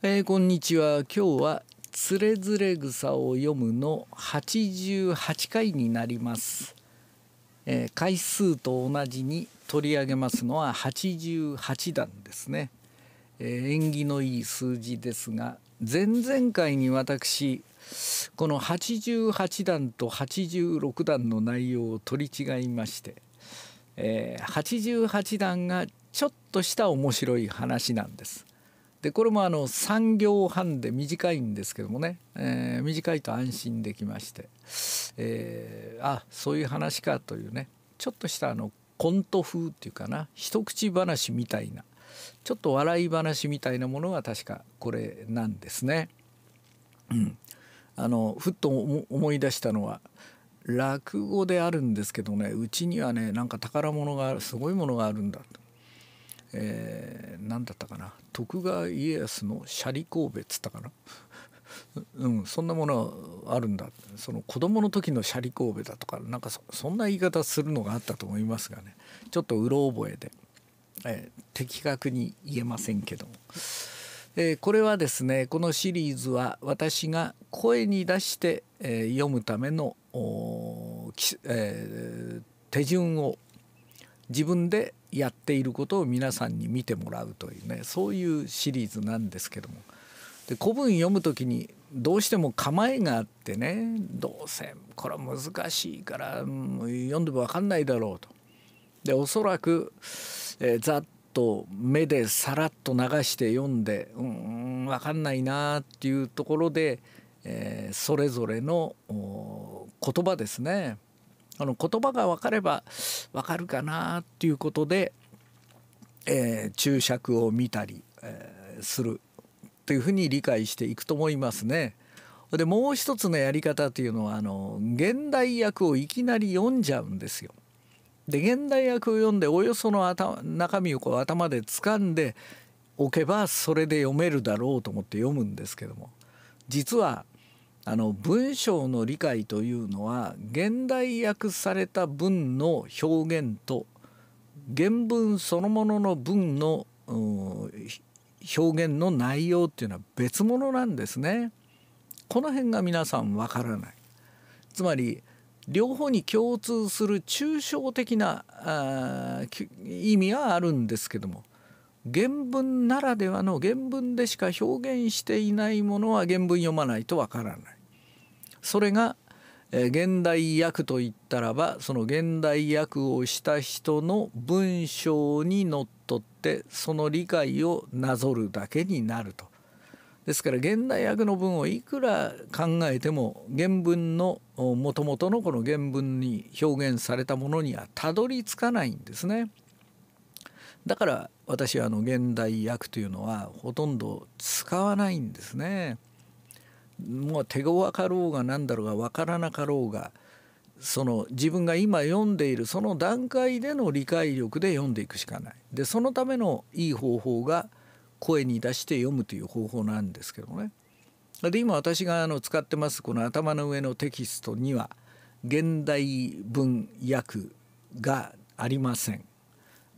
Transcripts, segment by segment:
えー、こんにちは今日は「つれづれ草を読む」の88回になります、えー、回数と同じに取り上げますのは88段ですね、えー、縁起のいい数字ですが前々回に私この88段と86段の内容を取り違いまして、えー、88段がちょっとした面白い話なんです。でこれもあの3行半で短いんですけどもね、えー、短いと安心できまして、えー、あそういう話かというねちょっとしたあのコント風っていうかな一口話みたいなちょっと笑い話みたいなものが確かこれなんですね。うん、あのふっと思い出したのは落語であるんですけどねうちにはねなんか宝物がすごいものがあるんだと。えー、何だったかな徳川家康のシャリ神戸っつったかな うん、そんなものあるんだその子供の時のシャリ神戸だとかなんかそんな言い方するのがあったと思いますがねちょっとうろ覚えで、えー、的確に言えませんけども、えー、これはですねこのシリーズは私が声に出して、えー、読むための、え手順を自分でやっていることを皆さんに見てもらうというねそういうシリーズなんですけどもで古文読む時にどうしても構えがあってねどうせこれは難しいから読んでも分かんないだろうと。でおそらく、えー、ざっと目でさらっと流して読んでうん分かんないなっていうところで、えー、それぞれの言葉ですねあの言葉が分かれば分かるかなっていうことで、えー、注釈を見たり、えー、するというふうに理解していくと思いますね。でもう一つのやり方というのはあの現代訳をいきなり読んじゃうんですよ。で現代訳を読んでおよその頭中身をこう頭で掴んでおけばそれで読めるだろうと思って読むんですけども実はあの文章の理解というのは現代訳された文の表現と原文そのものの文の表現の内容っていうのは別物なんですね。この辺が皆さんわからない。つまり両方に共通する抽象的な意味はあるんですけども原文ならではの原文でしか表現していないものは原文読まないとわからない。それが現代訳といったらばその現代訳をした人の文章にのっとってその理解をなぞるだけになると。ですから現代訳の文をいくら考えても原文のもともとのこの原文に表現されたものにはたどり着かないんですね。だから私はあの現代訳というのはほとんど使わないんですね。もう手わかろうが何だろうが分からなかろうがその自分が今読んでいるその段階での理解力で読んでいくしかない。でそのためのいい方法が声に出して読むという方法なんですけどね。で今私があの使ってますこの頭の上のテキストには現代文訳がありません。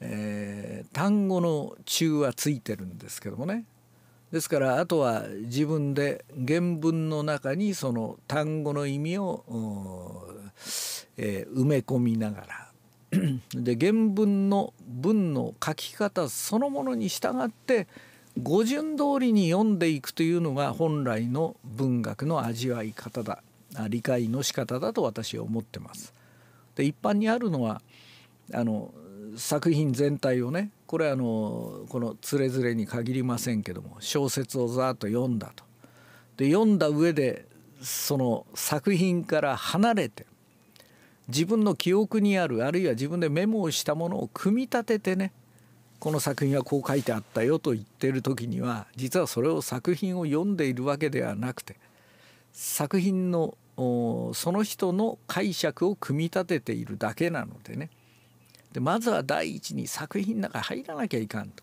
えー、単語の中はついてるんですけどもねですからあとは自分で原文の中にその単語の意味を、えー、埋め込みながら で原文の文の書き方そのものに従って語順通りに読んでいくというのが本来の文学の味わい方だ理解の仕方だと私は思ってます。で一般にあるのはあの作品全体をねこれあのこの「つれづれ」に限りませんけども小説をざっと読んだと。で読んだ上でその作品から離れて自分の記憶にあるあるいは自分でメモをしたものを組み立ててねこの作品はこう書いてあったよと言ってる時には実はそれを作品を読んでいるわけではなくて作品のその人の解釈を組み立てているだけなのでねでまずは第一に作品の中に入らなきゃいかんと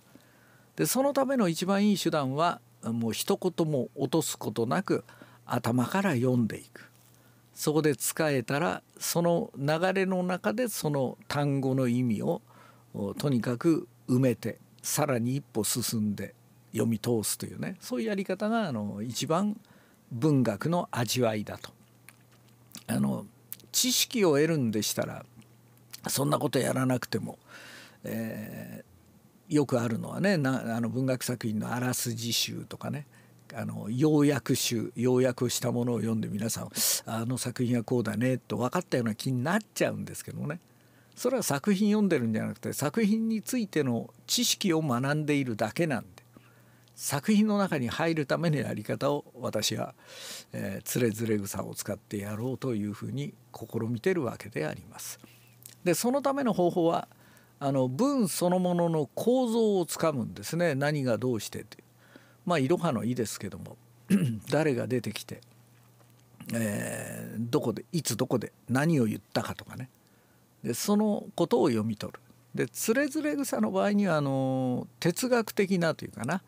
でそのための一番いい手段はもう一言も落とすことなく頭から読んでいくそこで使えたらその流れの中でその単語の意味をとにかく埋めてさらに一歩進んで読み通すというねそういうやり方があの一番文学の味わいだと。あの知識を得るんでしたらそんなことやらなくても、えー、よくあるのはねあの文学作品のあらすじ集とかねあの要約集要約したものを読んで皆さんあの作品はこうだねと分かったような気になっちゃうんですけどねそれは作品読んでるんじゃなくて作品についての知識を学んでいるだけなんで作品の中に入るためのやり方を私は、えー、つれずれ草を使ってやろうというふうに試みてるわけであります。でそのための方法はあの文そのものの構造をつかむんですね何がどうしてってまあいろはの「い」ですけども 誰が出てきて、えー、どこでいつどこで何を言ったかとかねでそのことを読み取る。でつれづれ草の場合にはあの哲学的なというかな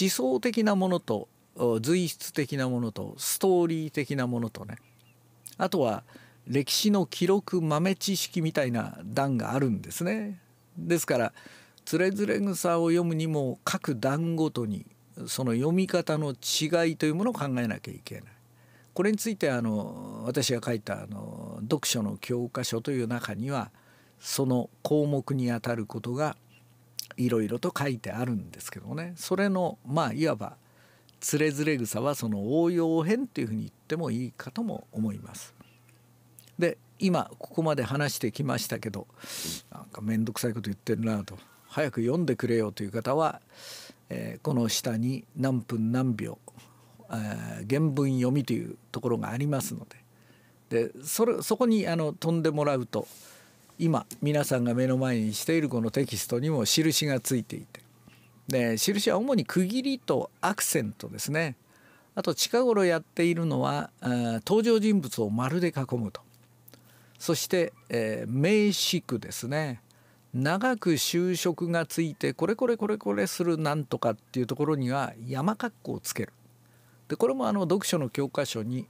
思想的なものと随筆的なものとストーリー的なものとねあとは歴史の記録豆知識みたいな段があるんですね。ですから「つれづれ草」を読むにも各段ごとにその読み方の違いというものを考えなきゃいけない。これについてあの私が書いたあの読書の教科書という中にはその項目にあたることがいろいろと書いてあるんですけどねそれのまあいわば「つれづれ草」はその応用編というふうに言ってもいいかとも思います。で今ここまで話してきましたけどなんか面倒くさいこと言ってるなと早く読んでくれよという方は、えー、この下に何分何秒、えー、原文読みというところがありますのででそれそこにあの飛んでもらうと今皆さんが目の前にしているこのテキストにも印がついていてで印は主に区切りとアクセントですねあと近頃やっているのは登場人物を丸で囲むとそして、えー、名詞句ですね長く就職がついてこれこれこれこれするなんとかっていうところには山括弧をつけるでこれもあの読書の教科書に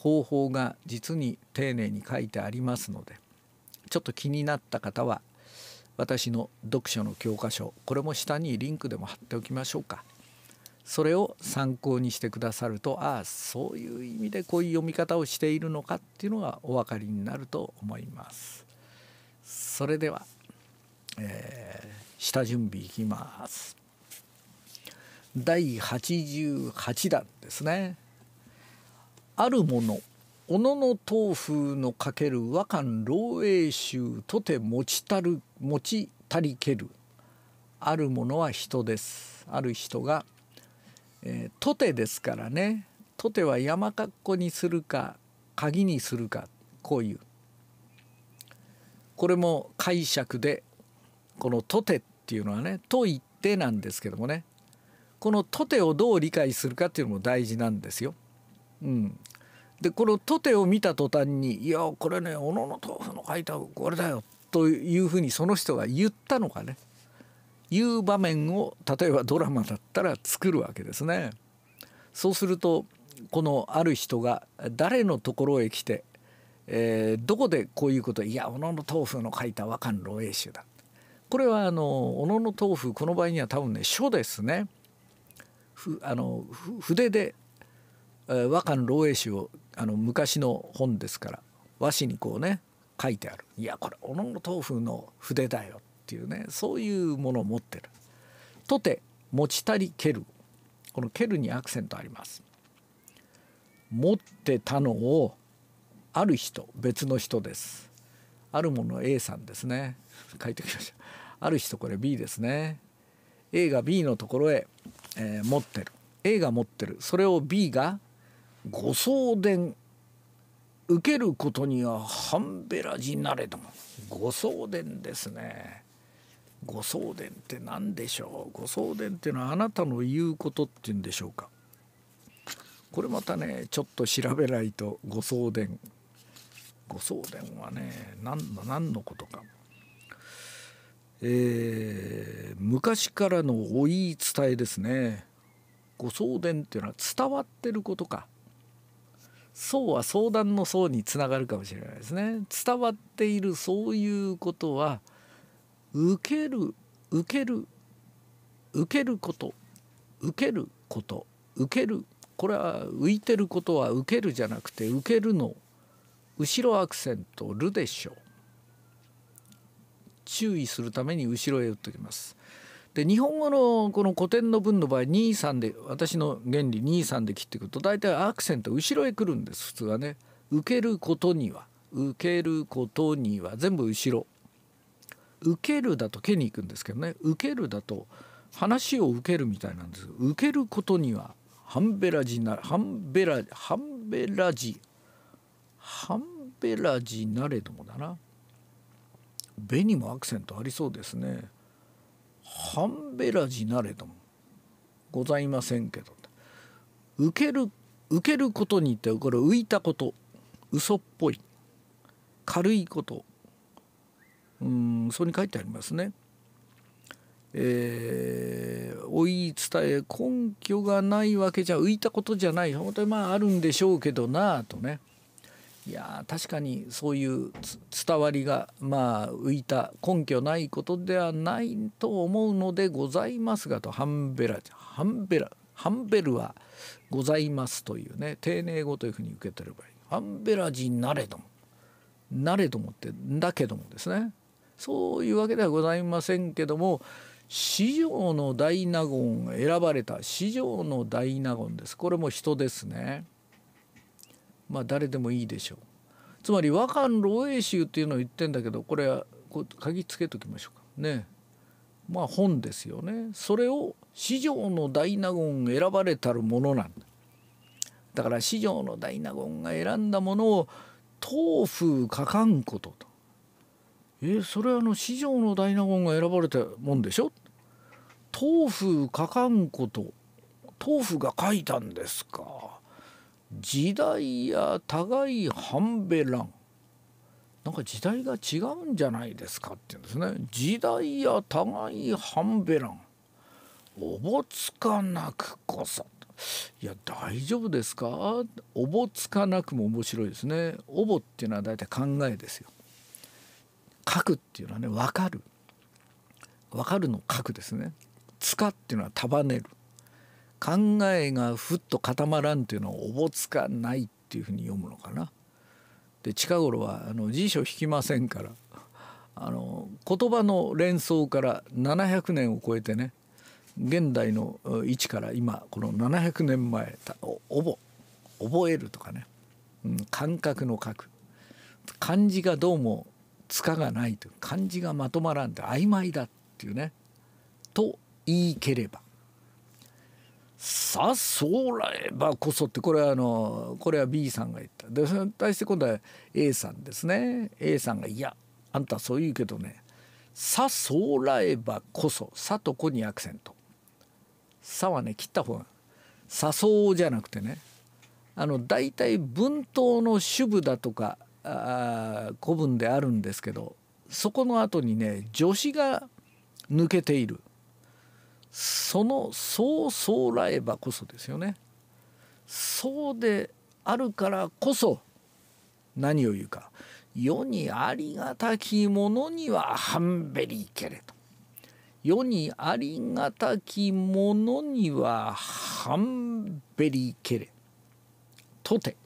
方法が実に丁寧に書いてありますのでちょっと気になった方は私の読書の教科書これも下にリンクでも貼っておきましょうか。それを参考にしてくださるとああそういう意味でこういう読み方をしているのかっていうのがお分かりになると思います。それでは、えー、下準備いきます。第88弾ですね。あるもの小野の豆腐のかける和漢老英集とて持ちたる持ち足りけるあるものは人ですある人がえー、とてですからねとては山かっこにするか鍵にするかこういうこれも解釈でこの「とて」っていうのはね「と言って」なんですけどもねこの「とて」をどう理解するかっていうのも大事なんですよ。うん、でこの「とて」を見た途端に「いやこれね小野の豆腐の書いたこれだよ」というふうにその人が言ったのかねいう場面を例えばドラマだったら作るわけですね。そうするとこのある人が誰のところへ来て、えー、どこでこういうこと「いや小野の豆腐の書いた和漢老英集だ」これはあの小野の豆腐この場合には多分ね書ですね。ふあの筆で和漢老英集をあの昔の本ですから和紙にこうね書いてある「いやこれ小野の豆腐の筆だよ」っていうねそういうものを持ってる。とて持ちたり蹴るこの蹴るにアクセントあります。持ってたのをある人別の人です。あるもの A さんですね。書いてきましう。ある人これ B ですね。A が B のところへ、えー、持ってる。A が持ってる。それを B がご送電受けることには半べらじなれどもご送電ですね。ご送電って何でしょうご送電っていうのはあなたの言うことっていうんでしょうかこれまたねちょっと調べないとご送電ご送電はね何の何のことか、えー、昔からのお言い伝えですねご送電っていうのは伝わってることかそうは相談の層につながるかもしれないですね伝わっているそういうことは受ける受ける受けること受けること受けるこれは浮いてることは受けるじゃなくて受けるの後ろアクセント「る」でしょう。注意するために後ろへ打っておきます。で日本語のこの古典の文の場合23で私の原理23で切っていくと大体アクセント後ろへ来るんです普通はね。受けることには受けることには全部後ろ受けるだと受けに行くんですけどね受けるだと話を受けるみたいなんです受けることにはハンベラジなハンベラハンベラジハンベラジなれどもだな「べ」にもアクセントありそうですね「ハンベラジなれども」ございませんけど受ける受けることにってこれ浮いたこと嘘っぽい軽いことうんそれに書いてありますね。えー、追い伝え根拠がないわけじゃ浮いたことじゃない本当にまああるんでしょうけどなあとねいや確かにそういう伝わりがまあ浮いた根拠ないことではないと思うのでございますがとハンベラハンベラハンベルはございますというね丁寧語というふうに受け取ればいいハンベラ人なれどもなれどもってだけどもですねそういうわけではございませんけども市場の大納言が選ばれた市場の大納言ですこれも人ですねまあ誰でもいいでしょうつまり和漢老英集っていうのを言ってんだけどこれは鍵つけときましょうかねまあ本ですよねそれを市場の大納言選ばれたるものなんだだから市場の大納言が選んだものを豆腐書かんこととえそれはあの四条の大納言が選ばれたもんでしょ豆腐書かんこと豆腐が書いたんですか時代や互い半べらんなんか時代が違うんじゃないですかって言うんですね時代や互い半べらんおぼつかなくこそいや大丈夫ですかおぼつかなくも面白いですねおぼっていうのはだいたい考えですよ書くっていうのはね分かる分かるの書くですね。つかっていうのは束ねる考えがふっと固まらんっていうのはおぼつかないっていうふうに読むのかな。で近頃はあの辞書引きませんからあの言葉の連想から700年を超えてね現代の位置から今この700年前おぼ覚えるとかね、うん、感覚の書く漢字がどうもつかがないという漢字がまとまらんで曖昧だっていうねと言いければさそうらえばこそってこれはあのこれは B さんが言ったでそれに対して今度は A さんですね A さんが「いやあんたそう言うけどねさそうらえばこそさとこにアクセントさはね切った方がさそうじゃなくてねあの大体文頭の主部だとかあ古文であるんですけどそこの後にね助詞が抜けているその「そうそうらえばこそ」ですよね。そうであるからこそ何を言うか「世にありがたきものにはハンベリーけれと。世にありがたきものにはハンベリーけれとて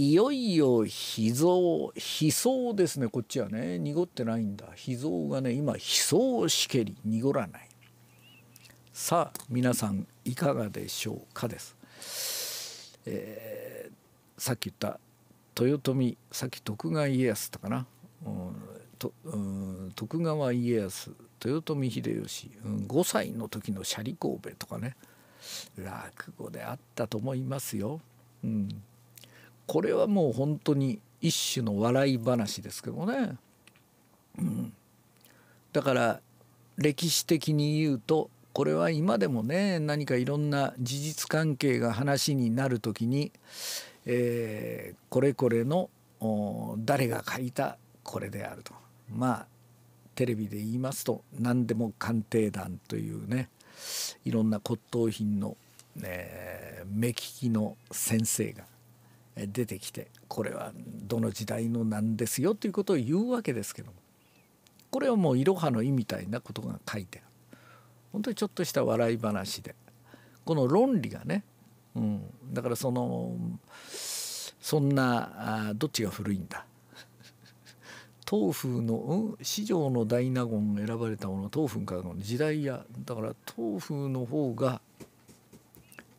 いよいよ秘蔵秘蔵ですねこっちはね濁ってないんだ秘蔵がね今秘蔵しけり濁らないさあ皆さんいかがでしょうかです、えー、さっき言った豊臣さっき徳川家康とかな、うん、徳川家康豊臣秀吉、うん、5歳の時のシャリ神戸とかね落語であったと思いますよ。うんこれはもう本当に一種の笑い話ですけどね、うん、だから歴史的に言うとこれは今でもね何かいろんな事実関係が話になる時に、えー、これこれの誰が書いたこれであるとまあテレビで言いますと何でも鑑定団というねいろんな骨董品の、えー、目利きの先生が出てきてこれはどの時代のなんですよということを言うわけですけどもこれはもういろはの意みたいなことが書いてある本当にちょっとした笑い話でこの論理がね、うん、だからそのそんなあどっちが古いんだ東風の、うん、四条の大納言選ばれたもの東風からの時代やだから東風の方が、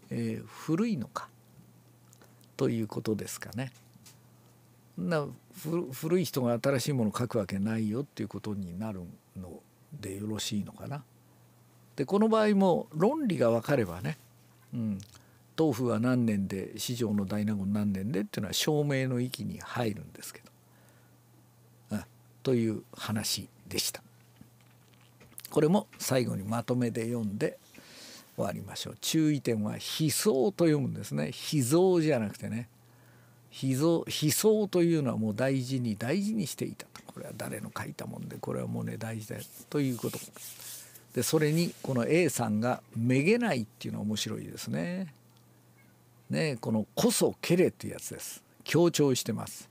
えー、古いのかということですかね。な古い人が新しいものを書くわけないよっていうことになるのでよろしいのかな。でこの場合も論理が分かればね、うん、豆腐は何年で市場の大納言何年でっていうのは証明の域に入るんですけど。という話でした。これも最後にまとめで読んで終わりましょう注意点は「悲壮」と読むんですね「秘蔵」じゃなくてね「秘蔵」秘蔵というのはもう大事に大事にしていたとこれは誰の書いたもんでこれはもうね大事だよということでそれにこの A さんが「めげない」っていうのは面白いですね。ねこの「こそけれ」っていうやつです。強調してます。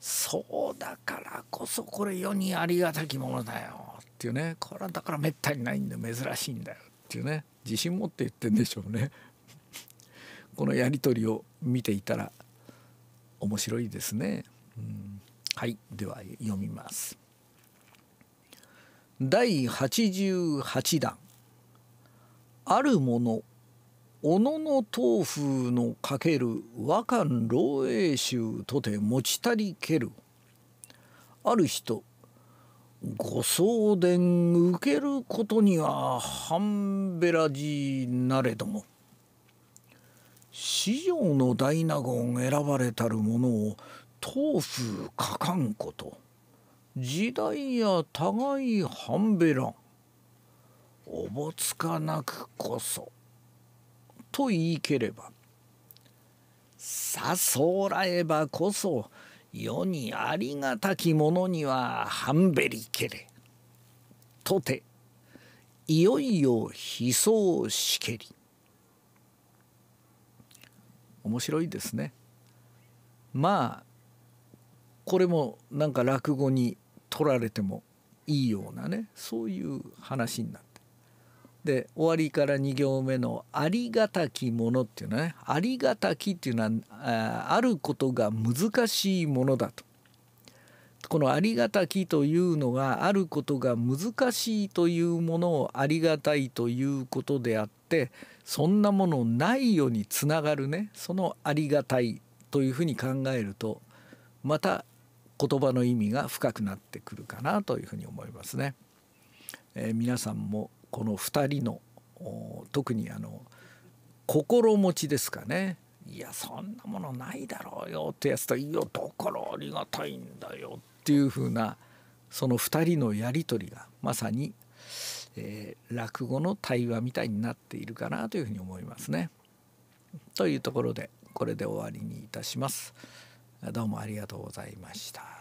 そうだからこそこれ世にありがたきものだよっていうねこれはだからめったにないんで珍しいんだよていうね自信持って言ってんでしょうね このやり取りを見ていたら面白いですね、うん、はいでは読みます第88弾「あるもの小野の豆腐のかける和漢老英集とて持ちたりける」ある人ご送電受けることには半べらじなれども四条の大納言選ばれたる者を豆腐かかんこと時代や互い半べらおぼつかなくこそと言いければさそらえばこそ世にありがたきものにはハンベリけれ。とていよいよ悲壮しけり。面白いですね。まあこれもなんか落語に取られてもいいようなねそういう話になっで終わりから2行目の「ありがたきもの」っていうのはね「ありがたき」っていうのはあることが難しいものだと。この「ありがたき」というのがあることが難しいというものをありがたいということであってそんなものないようにつながるねその「ありがたい」というふうに考えるとまた言葉の意味が深くなってくるかなというふうに思いますね。えー、皆さんもこの2人の特にあの心持ちですかねいやそんなものないだろうよってやつと「いやだからありがたいんだよ」っていうふうなその2人のやり取りがまさに、えー、落語の対話みたいになっているかなというふうに思いますね。というところでこれで終わりにいたします。どうもありがとうございました。